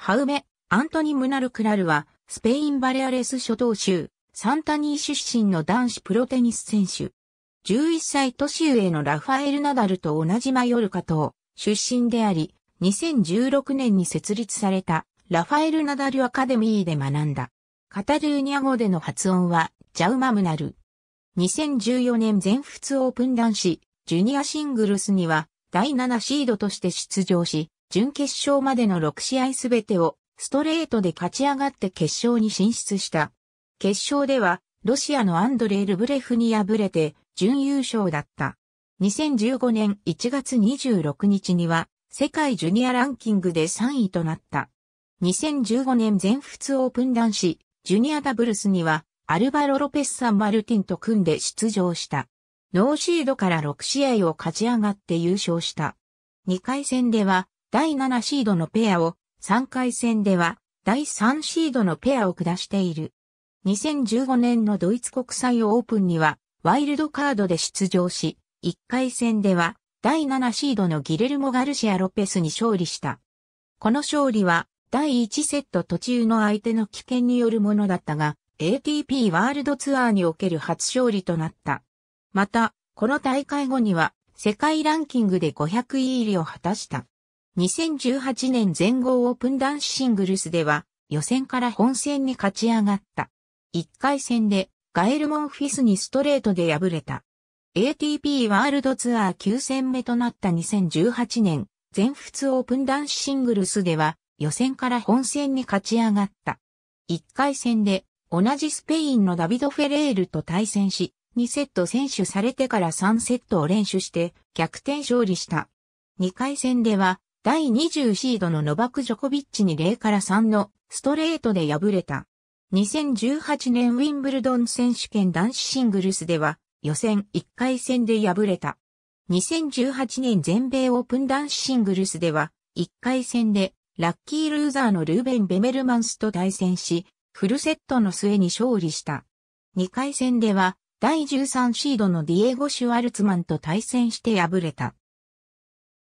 ハウメ、アントニ・ムナル・クラルは、スペイン・バレアレス諸島州、サンタニー出身の男子プロテニス選手。11歳年上のラファエル・ナダルと同じマヨルカ島出身であり、2016年に設立されたラファエル・ナダルアカデミーで学んだ。カタルーニャ語での発音はジャウマ・ムナル。2014年全仏オープン男子ジュニアシングルスには第7シードとして出場し、準決勝までの6試合すべてをストレートで勝ち上がって決勝に進出した。決勝では、ロシアのアンドレイ・ルブレフに敗れて、準優勝だった。2015年1月26日には、世界ジュニアランキングで3位となった。2015年全仏オープン男子、ジュニアダブルスには、アルバロ・ロペス・サン・マルティンと組んで出場した。ノーシードから6試合を勝ち上がって優勝した。2回戦では、第7シードのペアを、3回戦では、第3シードのペアを下している。2015年のドイツ国際オープンには、ワイルドカードで出場し、1回戦では、第7シードのギレルモ・ガルシア・ロペスに勝利した。この勝利は、第1セット途中の相手の危険によるものだったが、ATP ワールドツアーにおける初勝利となった。また、この大会後には、世界ランキングで500位入りを果たした。2018年全豪オープン男子シングルスでは予選から本戦に勝ち上がった。1回戦でガエル・モンフィスにストレートで敗れた。ATP ワールドツアー9戦目となった2018年全仏オープン男子シングルスでは予選から本戦に勝ち上がった。1回戦で同じスペインのダビド・フェレールと対戦し、2セット選手されてから3セットを練習して逆転勝利した。2回戦では第20シードのノバク・ジョコビッチに0から3のストレートで敗れた。2018年ウィンブルドン選手権男子シングルスでは予選1回戦で敗れた。2018年全米オープン男子シングルスでは1回戦でラッキールーザーのルーベン・ベメルマンスと対戦し、フルセットの末に勝利した。2回戦では第13シードのディエゴ・シュワルツマンと対戦して敗れた。